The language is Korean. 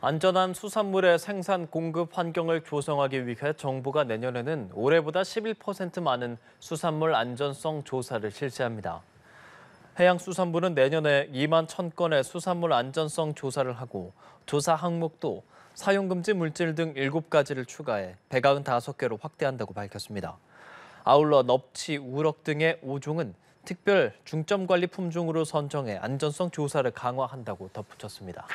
안전한 수산물의 생산 공급 환경을 조성하기 위해 정부가 내년에는 올해보다 11% 많은 수산물 안전성 조사를 실시합니다. 해양수산부는 내년에 2만 1,000건의 수산물 안전성 조사를 하고 조사 항목도 사용금지 물질 등 7가지를 추가해 195개로 확대한다고 밝혔습니다. 아울러 넙치, 우럭 등의 5종은 특별 중점관리 품종으로 선정해 안전성 조사를 강화한다고 덧붙였습니다.